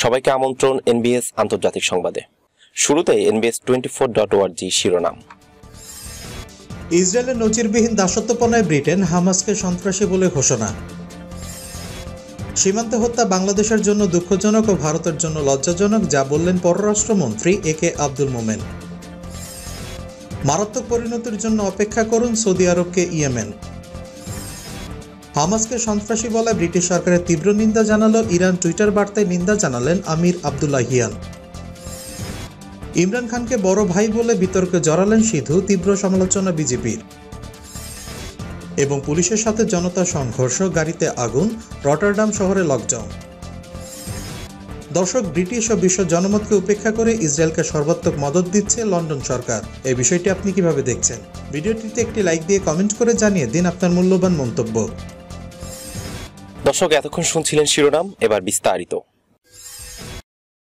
সবাইকে আমন্ত্রণ এনবিএস আন্তর্জাতিক সংবাদে শুরুতে এনবিএস টোয়েন্টি ফোর ডট ওয়ার্জি শিরোনাম ইসরায়েলের নজিরবিহীন দাসত্বপনায় ব্রিটেন হামাসকে সন্ত্রাসী বলে ঘোষণা সীমান্ত হত্যা বাংলাদেশের জন্য দুঃখজনক ও ভারতের জন্য লজ্জাজনক যা বললেন পররাষ্ট্রমন্ত্রী এ কে আব্দুল মোমেন মারাত্মক পরিণতির জন্য অপেক্ষা করুন সৌদি আরবকে ইয়েমেন হামাসকে সন্ত্রাসী বলে ব্রিটিশ সরকারের তীব্র নিন্দা জানালো ইরান টুইটার বার্তায় নিন্দা জানালেন আমির আবদুল্লাহিয়ান ইমরান খানকে বড় ভাই বলে বিতর্কে জড়ালেন সিধু তীব্র সমালোচনা বিজেপির এবং পুলিশের সাথে জনতা সংঘর্ষ গাড়িতে আগুন রটারডাম শহরে লকডাউন দর্শক ব্রিটিশ ও বিশ্ব জনমতকে উপেক্ষা করে ইসরায়েলকে সর্বাত্মক মদত দিচ্ছে লন্ডন সরকার এই বিষয়টি আপনি কিভাবে দেখছেন ভিডিওটিতে একটি লাইক দিয়ে কমেন্ট করে জানিয়ে দিন আপনার মূল্যবান মন্তব্য দর্শক এতক্ষণ শুনছিলেন শিরোনাম এবার বিস্তারিত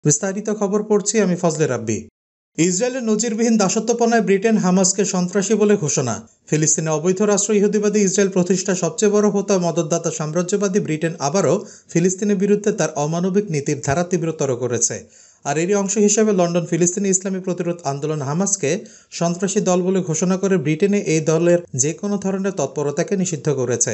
বিস্তারিত খবর পড়ছি আমি ফজলে রাব্বি ইসরায়েলের নজিরবিহীন দাসত্বপনায় ব্রিটেন হামাসকে সন্ত্রাসী বলে ঘোষণা ফিলিস্তিনে অবৈধ রাষ্ট্র ইহুদিবাদী ইসরায়েল প্রতিষ্ঠা সবচেয়ে বড় হতা মদতদাতা সাম্রাজ্যবাদী ব্রিটেন আবারও ফিলিস্তিনের বিরুদ্ধে তার অমানবিক নীতির ধারা তীব্রতর করেছে আর এরই অংশ হিসেবে লন্ডন ফিলিস্তিনি ইসলামী প্রতিরোধ আন্দোলন হামাসকে সন্ত্রাসী দল বলে ঘোষণা করে ব্রিটেনে এই দলের যে কোনো ধরনের তৎপরতাকে নিষিদ্ধ করেছে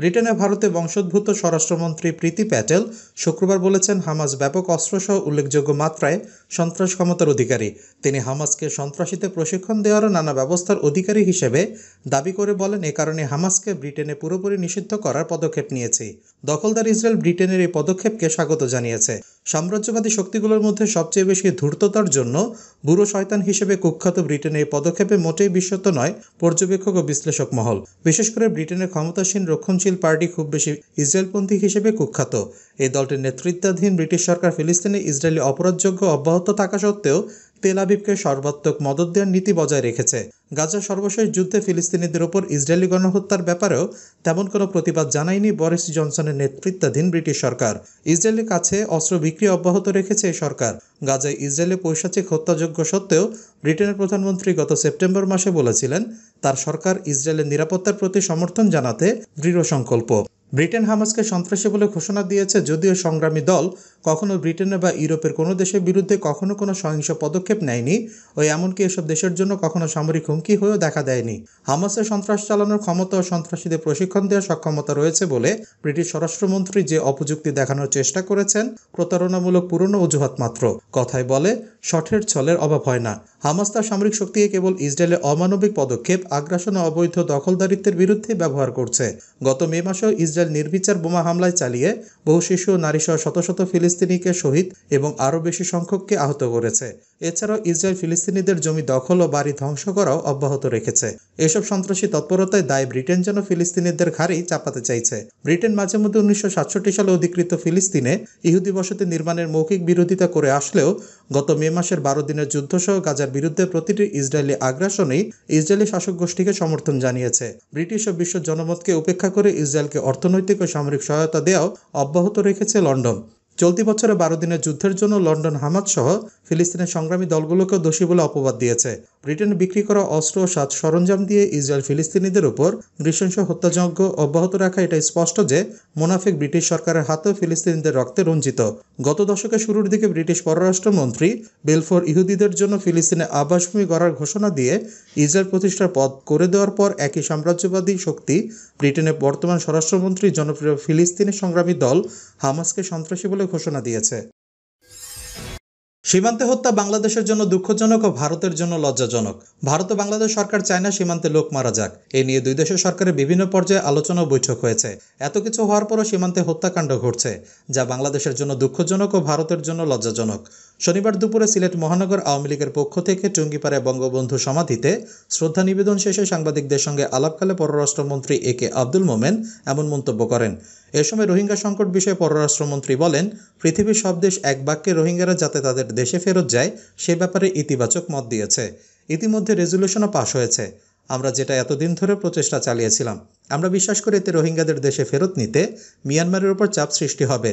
ব্রিটেনে ভারতে বংশোদ্ভূত স্বরাষ্ট্রমন্ত্রী প্রীতি প্যাটেল শুক্রবার বলেছেন হামাস ব্যাপক অস্ত্রসহ উল্লেখযোগ্য মাত্রায় সন্ত্রাস ক্ষমতার অধিকারী তিনি হামাসকে সন্ত্রাসীতে প্রশিক্ষণ দেওয়ারও নানা ব্যবস্থার অধিকারী হিসেবে দাবি করে বলেন এ কারণে হামাসকে ব্রিটেনে পুরোপুরি নিষিদ্ধ করার পদক্ষেপ নিয়েছি দখলদার ইসরায়েল ব্রিটেনের এই পদক্ষেপকে স্বাগত জানিয়েছে সাম্রাজ্যবাদী শক্তিগুলোর মধ্যে সবচেয়ে বেশি ধূর্ততার জন্য বুড়ো শয়তান হিসেবে কুখ্যাত ব্রিটেনের এই পদক্ষেপে মোটেই বিশ্বত নয় পর্যবেক্ষক ও বিশ্লেষক মহল বিশেষ করে ব্রিটেনের ক্ষমতাসীন রক্ষণশীল পার্টি খুব বেশি ইসরায়েলপন্থী হিসেবে কুখ্যাত এই দলটির নেতৃত্বাধীন ব্রিটিশ সরকার ফিলিস্তিনে ইসরায়েলি অপরাধযোগ্য অব্যাহত থাকা সত্ত্বেও তেল আবিবকে সর্বাত্মক মদত দেওয়ার নীতি বজায় রেখেছে গাজা সর্বশেষ যুদ্ধে ফিলিস্তিনিদের ওপর ইসরায়েলি গণহত্যার ব্যাপারেও তেমন কোনো প্রতিবাদ জানায়নি বরিস জনসনের নেতৃত্বাধীন ব্রিটিশ সরকার ইসরায়েলের কাছে অস্ত্র বিক্রি অব্যাহত রেখেছে এই সরকার গাজায় ইসরায়েলের পৈশাচিক হত্যাযোগ্য সত্ত্বেও ব্রিটেনের প্রধানমন্ত্রী গত সেপ্টেম্বর মাসে বলেছিলেন তার সরকার ইসরায়েলের নিরাপত্তার প্রতি সমর্থন জানাতে দৃঢ় সংকল্প ব্রিটেন হামাসকে সন্ত্রাসী বলে ঘোষণা দিয়েছে যদিও সংগ্রামী দল কখনো ব্রিটেনের বা ইউরোপের কোনো দেশের বিরুদ্ধে কখনো কোনো সহিংস পদক্ষেপ নেয়নি ও এমনকি এসব দেশের জন্য কখনো সামরিক হুমকি হয়েও দেখা দেয়নি হামাসের সন্ত্রাস চালানোর ক্ষমতা ও সন্ত্রাসীদের প্রশিক্ষণ দেওয়ার সক্ষমতা রয়েছে বলে ব্রিটিশ স্বরাষ্ট্রমন্ত্রী যে অপযুক্তি দেখানোর চেষ্টা করেছেন প্রতারণামূলক পুরনো অজুহাত মাত্র কথায় বলে শঠের ছলের অভাব হয় না হামাস তার সামরিক শক্তিকে কেবল ইসরায়েলের অমানবিক পদক্ষেপ আগ্রাসন ও অবৈধ দখলদারিত্বের বিরুদ্ধে ব্যবহার করছে গত মে মাসেও ইসরায়েল নির্বিচার বোমা হামলায় চালিয়ে বহু শিশু নারীসহ শত শত ফিলিস্তিনিকে শহীদ এবং আরও বেশি সংখ্যককে আহত করেছে এছাড়াও ইসরায়েল ফিলিস্তিনিদের জমি দখল ও বাড়ি ধ্বংস করাও অব্যাহত রেখেছে এসব সন্ত্রাসী তৎপরতায় দায় ব্রিটেন যেন ফিলিস্তিনিদের ঘাড়েই চাপাতে চাইছে ব্রিটেন মাঝে মধ্যে উনিশশো সাতষট্টি সালে অধিকৃত ফিলিস্তিনে ইহুদি বসতি নির্মাণের মৌখিক বিরোধিতা করে আসলেও গত মে মাসের বারো দিনের যুদ্ধসহ গাজার বিরুদ্ধে প্রতিটি ইসরায়েলি আগ্রাসনেই ইসরায়েলি শাসক গোষ্ঠীকে সমর্থন জানিয়েছে ব্রিটিশ ও বিশ্ব জনমতকে উপেক্ষা করে ইসরায়েলকে অর্থনৈতিক ও সামরিক সহায়তা দেওয়াও অব্যাহত রেখেছে লন্ডন চলতি বছরে বারো দিনের যুদ্ধের জন্য লন্ডন হামাদ সহ ফিলিস্তিনের সংগ্রামী দলগুলোকে দোষী বলে অপবাদ দিয়েছে ব্রিটেন বিক্রি করা অস্ত্র ও সাজ সরঞ্জাম দিয়ে ইসরায়েল ফিলিস্তিনিদের উপর নৃশংস হত্যাযজ্ঞ অব্যাহত রাখা এটা স্পষ্ট যে মোনাফিক ব্রিটিশ সরকারের হাতেও ফিলিস্তিনিদের রক্তে রঞ্জিত গত দশকের শুরুর দিকে ব্রিটিশ পররাষ্ট্রমন্ত্রী বেলফোর ইহুদিদের জন্য ফিলিস্তিনে আবাসভূমি গড়ার ঘোষণা দিয়ে ইসরায়েল প্রতিষ্ঠার পদ করে দেওয়ার পর একই সাম্রাজ্যবাদী শক্তি ব্রিটেনের বর্তমান স্বরাষ্ট্রমন্ত্রী জনপ্রিয় ফিলিস্তিনি সংগ্রামী দল হামাসকে সন্ত্রাসী বলে ঘোষণা দিয়েছে সীমান্তে হত্যা বাংলাদেশের জন্য দুঃখজনক ও ভারতের জন্য লজ্জাজনক ভারত ও বাংলাদেশ সরকার চায় না সীমান্তে লোক মারা যাক এ নিয়ে দুই দেশের সরকারের বিভিন্ন পর্যায়ে আলোচনা ও বৈঠক হয়েছে এত কিছু হওয়ার পরও সীমান্তে হত্যাকাণ্ড ঘটছে যা বাংলাদেশের জন্য দুঃখজনক ও ভারতের জন্য লজ্জাজনক শনিবার দুপুরে সিলেট মহানগর আওয়ামী লীগের পক্ষ থেকে টুঙ্গিপাড়ায় বঙ্গবন্ধু সমাধিতে শ্রদ্ধা নিবেদন শেষে সাংবাদিকদের সঙ্গে আলাপকালে পররাষ্ট্রমন্ত্রী এ কে আব্দুল মোমেন এমন মন্তব্য করেন এ সময় রোহিঙ্গা সংকট বিষয়ে পররাষ্ট্রমন্ত্রী বলেন পৃথিবীর সব দেশ এক বাক্যে রোহিঙ্গারা যাতে তাদের দেশে ফেরত যায় সে ব্যাপারে ইতিবাচক মত দিয়েছে ইতিমধ্যে রেজুলেশনও পাশ হয়েছে আমরা যেটা এতদিন ধরে প্রচেষ্টা চালিয়েছিলাম আমরা বিশ্বাস করি এতে রোহিঙ্গাদের দেশে ফেরত নিতে মিয়ানমারের ওপর চাপ সৃষ্টি হবে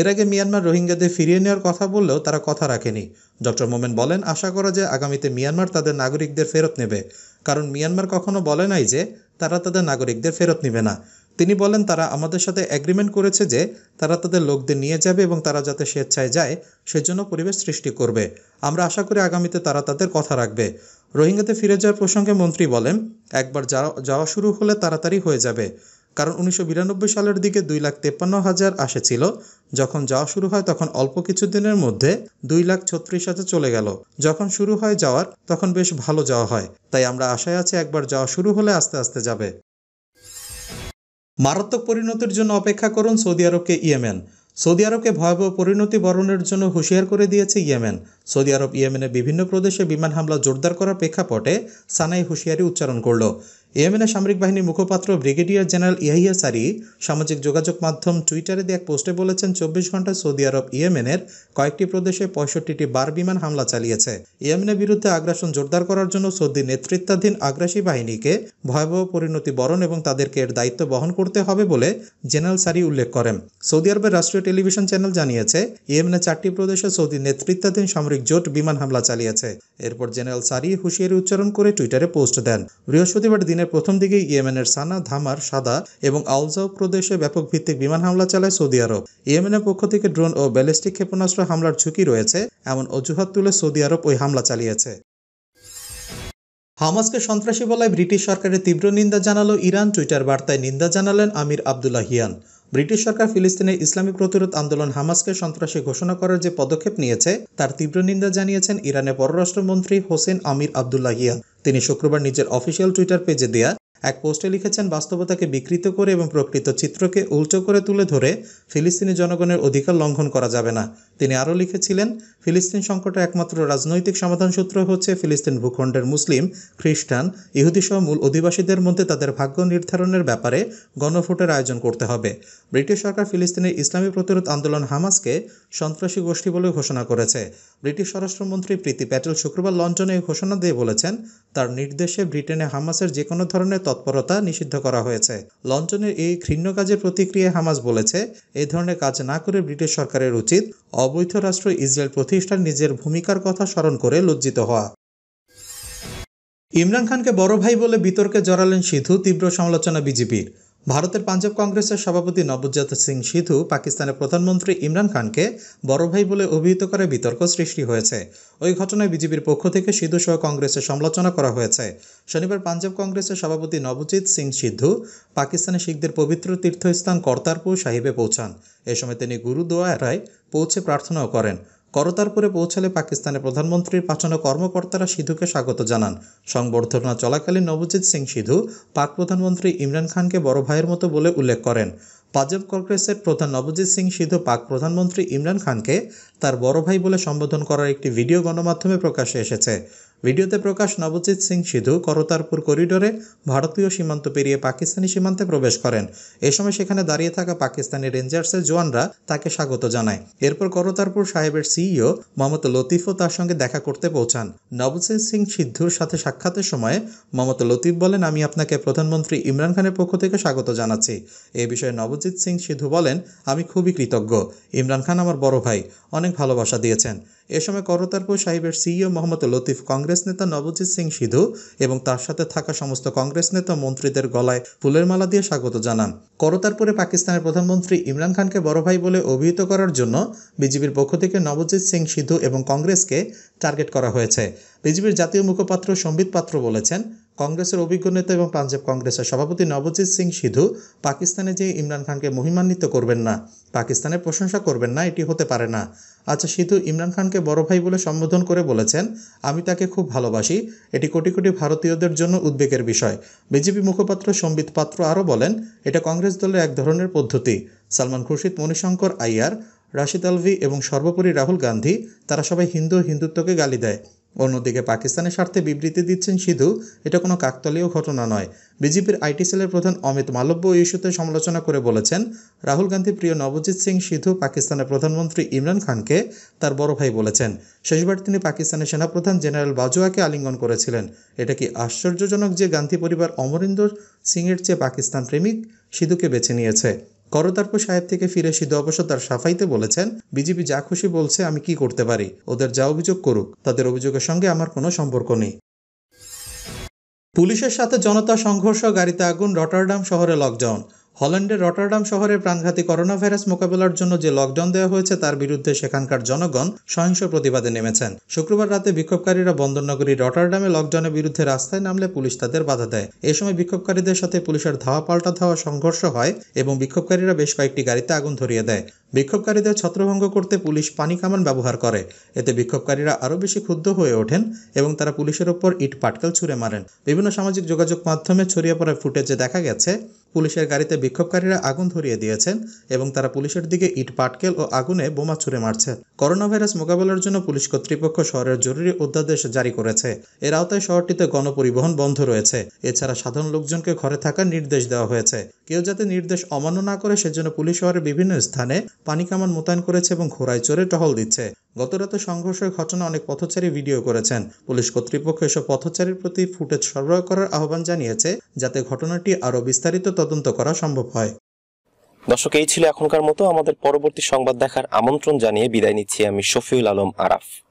এর আগে মিয়ানমার রোহিঙ্গাদের ফিরিয়ে নেওয়ার কথা বললেও তারা কথা রাখেনি ডক্টর মোমেন বলেন আশা করা যায় আগামীতে মিয়ানমার তাদের নাগরিকদের ফেরত নেবে কারণ মিয়ানমার কখনো বলে নাই যে তারা তাদের নাগরিকদের ফেরত নেবে না তিনি বলেন তারা আমাদের সাথে অ্যাগ্রিমেন্ট করেছে যে তারা তাদের লোকদের নিয়ে যাবে এবং তারা যাতে স্বেচ্ছায় যায় সেজন্য পরিবেশ সৃষ্টি করবে আমরা আশা করি আগামীতে তারা তাদের কথা রাখবে রোহিঙ্গাতে ফিরে যাওয়ার প্রসঙ্গে মন্ত্রী বলেন একবার যাওয়া শুরু হলে তাড়াতাড়ি হয়ে যাবে কারণ উনিশশো সালের দিকে দুই লাখ তেপ্পান্ন হাজার আসেছিল যখন যাওয়া শুরু হয় তখন অল্প কিছুদিনের মধ্যে দুই লাখ ছত্রিশ হাজার চলে গেল যখন শুরু হয় যাওয়ার তখন বেশ ভালো যাওয়া হয় তাই আমরা আশায় আছি একবার যাওয়া শুরু হলে আস্তে আস্তে যাবে মারাত্মক পরিণতির জন্য অপেক্ষা করুন সৌদি আরবকে ইয়েমেন সৌদি আরবকে ভয়াবহ পরিণতি বরণের জন্য হুঁশিয়ার করে দিয়েছে ইয়েমেন সৌদি আরব ইয়েমেনের বিভিন্ন প্রদেশে বিমান হামলা জোরদার করার প্রেক্ষাপটে সানাই হুঁশিয়ারি উচ্চারণ করল ইয়েমেনের সামরিক বাহিনীর মুখপাত্র ব্রিগেডিয়ার জেনারেল ইয়াহিয়া সারি সামাজিক যোগাযোগ মাধ্যম টুইটারে দিয়ে এক পোস্টে বলেছেন চব্বিশ ঘন্টায় সৌদি আরব ইয়েমেনের কয়েকটি প্রদেশে পঁয়ষট্টিটি বার বিমান হামলা চালিয়েছে ইয়েমেনের বিরুদ্ধে আগ্রাসন জোরদার করার জন্য সৌদি নেতৃত্বাধীন আগ্রাসী বাহিনীকে ভয়াবহ পরিণতি বরণ এবং তাদেরকে এর দায়িত্ব বহন করতে হবে বলে জেনারেল সারি উল্লেখ করেন সৌদি আরবের রাষ্ট্রীয় টেলিভিশন চ্যানেল জানিয়েছে ইয়েমেনের চারটি প্রদেশে সৌদি নেতৃত্বাধীন সামরিক সামরিক জোট বিমান হামলা চালিয়েছে এরপর জেনারেল সারি হুশিয়ারি উচ্চারণ করে টুইটারে পোস্ট দেন বৃহস্পতিবার দিনের প্রথম দিকে ইয়েমেনের সানা ধামার সাদা এবং আলজাও প্রদেশে ব্যাপক ভিত্তিক বিমান হামলা চালায় সৌদি আরব ইয়েমেনের পক্ষ থেকে ড্রোন ও ব্যালিস্টিক ক্ষেপণাস্ত্র হামলার ঝুঁকি রয়েছে এমন অজুহাত তুলে সৌদি আরব ওই হামলা চালিয়েছে হামাসকে সন্ত্রাসী বলায় ব্রিটিশ সরকারের তীব্র নিন্দা জানালো ইরান টুইটার বার্তায় নিন্দা জানালেন আমির আবদুল্লাহিয়ান ব্রিটিশ সরকার ফিলিস্তিনে ইসলামী প্রতিরোধ আন্দোলন হামাসকে সন্ত্রাসী ঘোষণা করার যে পদক্ষেপ নিয়েছে তার তীব্র নিন্দা জানিয়েছেন ইরানের পররাষ্ট্রমন্ত্রী হোসেন আমির ইয়া তিনি শুক্রবার নিজের অফিসিয়াল টুইটার পেজে দেয়া এক পোস্টে লিখেছেন বাস্তবতাকে বিকৃত করে এবং প্রকৃত চিত্রকে উল্টো করে তুলে ধরে ফিলিস্তিনি জনগণের অধিকার লঙ্ঘন করা যাবে না তিনি আরও লিখেছিলেন ফিলিস্তিন সংকটের একমাত্র রাজনৈতিক সমাধান সূত্র হচ্ছে ফিলিস্তিন ভূখণ্ডের মুসলিম খ্রিস্টান ইহুদিসহ মূল অধিবাসীদের মধ্যে তাদের ভাগ্য নির্ধারণের ব্যাপারে গণভোটের আয়োজন করতে হবে ব্রিটিশ সরকার ফিলিস্তিনের ইসলামী প্রতিরোধ আন্দোলন হামাসকে সন্ত্রাসী গোষ্ঠী বলে ঘোষণা করেছে ব্রিটিশ স্বরাষ্ট্রমন্ত্রী প্রীতি প্যাটেল শুক্রবার লন্ডনে এই ঘোষণা দিয়ে বলেছেন তার নির্দেশে ব্রিটেনে হামাসের যে কোনো ধরনের তৎপরতা নিষিদ্ধ করা হয়েছে লন্ডনের এই ঘৃণ্য কাজের প্রতিক্রিয়ায় হামাস বলেছে এই ধরনের কাজ না করে ব্রিটিশ সরকারের উচিত অবৈধ রাষ্ট্র ইসরায়েল প্রতিষ্ঠার নিজের ভূমিকার কথা স্মরণ করে লজ্জিত হওয়া ইমরান খানকে বড় ভাই বলে বিতর্কে জড়ালেন সিধু তীব্র সমালোচনা বিজেপির ভারতের পাঞ্জাব কংগ্রেসের সভাপতি নবজাত সিং সিধু পাকিস্তানের প্রধানমন্ত্রী ইমরান খানকে বড় ভাই বলে অভিহিত করে বিতর্ক সৃষ্টি হয়েছে ওই ঘটনায় বিজেপির পক্ষ থেকে সিধু সহ কংগ্রেসের সমালোচনা করা হয়েছে শনিবার পাঞ্জাব কংগ্রেসের সভাপতি নবজিৎ সিং সিদ্ধু পাকিস্তানের শিখদের পবিত্র তীর্থস্থান কর্তারপুর সাহিবে পৌঁছান এ সময় তিনি গুরুদোয়ারায় পৌঁছে প্রার্থনাও করেন করতারপুরে পৌঁছালে পাকিস্তানের প্রধানমন্ত্রীর পাঠানো কর্মকর্তারা সিধুকে স্বাগত জানান সংবর্ধনা চলাকালীন নবজিৎ সিং সিধু পাক প্রধানমন্ত্রী ইমরান খানকে বড় ভাইয়ের মতো বলে উল্লেখ করেন পাঞ্জাব কংগ্রেসের প্রধান নবজিৎ সিং সিধু পাক প্রধানমন্ত্রী ইমরান খানকে তার বড় ভাই বলে সম্বোধন করার একটি ভিডিও গণমাধ্যমে প্রকাশে এসেছে ভিডিওতে প্রকাশ নবজিৎ সিং সিধু করতারপুর করিডোরে ভারতীয় সীমান্ত পেরিয়ে পাকিস্তানি সীমান্তে প্রবেশ করেন এ সময় সেখানে দাঁড়িয়ে থাকা পাকিস্তানি রেঞ্জার্সের জওয়ানরা তাকে স্বাগত জানায় এরপর করতারপুর সাহেবের সিইও মোহাম্মদ লতিফও তার সঙ্গে দেখা করতে পৌঁছান নবজিৎ সিং সিদ্ধুর সাথে সাক্ষাতের সময় মোহাম্মদ লতিফ বলেন আমি আপনাকে প্রধানমন্ত্রী ইমরান খানের পক্ষ থেকে স্বাগত জানাচ্ছি এ বিষয়ে নব নবজিৎ সিং সিধু বলেন আমি খুবই কৃতজ্ঞ ইমরান খান আমার বড় ভাই অনেক ভালোবাসা দিয়েছেন এ সময় করতারপুর সাহেবের সিইও মোহাম্মদ লতিফ কংগ্রেস নেতা নবজিৎ সিং সিধু এবং তার সাথে থাকা সমস্ত কংগ্রেস নেতা মন্ত্রীদের গলায় ফুলের মালা দিয়ে স্বাগত জানান করতারপুরে পাকিস্তানের প্রধানমন্ত্রী ইমরান খানকে বড় ভাই বলে অভিহিত করার জন্য বিজেপির পক্ষ থেকে নবজিৎ সিং সিধু এবং কংগ্রেসকে টার্গেট করা হয়েছে বিজেপির জাতীয় মুখপাত্র সম্বিত পাত্র বলেছেন কংগ্রেসের অভিজ্ঞ নেতা এবং পাঞ্জাব কংগ্রেসের সভাপতি নবজিৎ সিং সিধু পাকিস্তানে যে ইমরান খানকে মহিমান্বিত করবেন না পাকিস্তানের প্রশংসা করবেন না এটি হতে পারে না আচ্ছা সিধু ইমরান খানকে বড় ভাই বলে সম্বোধন করে বলেছেন আমি তাকে খুব ভালোবাসি এটি কোটি কোটি ভারতীয়দের জন্য উদ্বেগের বিষয় বিজেপি মুখপাত্র সম্বিত পাত্র আরও বলেন এটা কংগ্রেস দলের এক ধরনের পদ্ধতি সালমান খুরশিদ মণিশঙ্কর আইয়ার রাশিদ আলভি এবং সর্বোপরি রাহুল গান্ধী তারা সবাই হিন্দু হিন্দুত্বকে গালি দেয় অন্যদিকে পাকিস্তানের স্বার্থে বিবৃতি দিচ্ছেন সিধু এটা কোনো কাকতালীয় ঘটনা নয় বিজেপির আইটি সেলের প্রধান অমিত মালব্য ইস্যুতে সমালোচনা করে বলেছেন রাহুল গান্ধী প্রিয় নবজিৎ সিং সিধু পাকিস্তানের প্রধানমন্ত্রী ইমরান খানকে তার বড় ভাই বলেছেন শেষবার তিনি পাকিস্তানের সেনাপ্রধান জেনারেল বাজুয়াকে আলিঙ্গন করেছিলেন এটা কি আশ্চর্যজনক যে গান্ধী পরিবার অমরিন্দর সিংয়ের চেয়ে পাকিস্তান প্রেমিক সিধুকে বেছে নিয়েছে করতারপুর সাহেব থেকে ফিরে সিদ্ধ অবশ্য তার সাফাইতে বলেছেন বিজেপি যা খুশি বলছে আমি কি করতে পারি ওদের যা অভিযোগ করুক তাদের অভিযোগের সঙ্গে আমার কোনো সম্পর্ক নেই পুলিশের সাথে জনতা সংঘর্ষ গাড়িতে আগুন রটারডাম শহরে লকডাউন হল্যান্ডের রটারডাম শহরে প্রাণঘাতী করোনা ভাইরাস মোকাবেলার জন্য যে লকডাউন দেওয়া হয়েছে তার বিরুদ্ধে সেখানকার জনগণ সহিংস প্রতিবাদে নেমেছেন শুক্রবার রাতে বিক্ষোভকারীরা বন্দরনগরী রটারডামে লকডাউনের বিরুদ্ধে রাস্তায় নামলে পুলিশ তাদের বাধা দেয় এ সময় বিক্ষোভকারীদের সাথে পুলিশের ধাওয়া পাল্টা ধাওয়া সংঘর্ষ হয় এবং বিক্ষোভকারীরা বেশ কয়েকটি গাড়িতে আগুন ধরিয়ে দেয় বিক্ষোভকারীদের ছত্রভঙ্গ করতে পুলিশ পানি কামান ব্যবহার করে এতে বিক্ষোভকারীরা আরও বেশি ক্ষুব্ধ হয়ে ওঠেন এবং তারা পুলিশের ওপর ইট পাটকেল ছুঁড়ে মারেন বিভিন্ন সামাজিক যোগাযোগ মাধ্যমে ছড়িয়ে পড়া ফুটেজে দেখা গেছে পুলিশের গাড়িতে বিক্ষোভকারীরা আগুন ধরিয়ে দিয়েছেন এবং তারা পুলিশের দিকে ইট পাটকেল ও আগুনে বোমা ছুড়ে মারছে করোনা ভাইরাস মোকাবেলার জন্য পুলিশ কর্তৃপক্ষ শহরের জরুরি অধ্যাদেশ জারি করেছে এর আওতায় শহরটিতে গণপরিবহন বন্ধ রয়েছে এছাড়া সাধারণ লোকজনকে ঘরে থাকার নির্দেশ দেওয়া হয়েছে কেউ যাতে নির্দেশ অমান্য না করে সেজন্য পুলিশ শহরের বিভিন্ন স্থানে পানি কামান মোতায়েন করেছে এবং ঘোড়ায় চড়ে টহল দিচ্ছে গতরাতে সংঘর্ষের ঘটনা অনেক পথচারী ভিডিও করেছেন পুলিশ কর্তৃপক্ষ এসব পথচারীর প্রতি ফুটেজ সরবরাহ করার আহ্বান জানিয়েছে যাতে ঘটনাটি আরও বিস্তারিত তদন্ত করা সম্ভব হয় দর্শক এই ছিল এখনকার মতো আমাদের পরবর্তী সংবাদ দেখার আমন্ত্রণ জানিয়ে বিদায় নিচ্ছি আমি শফিউল আলম আরাফ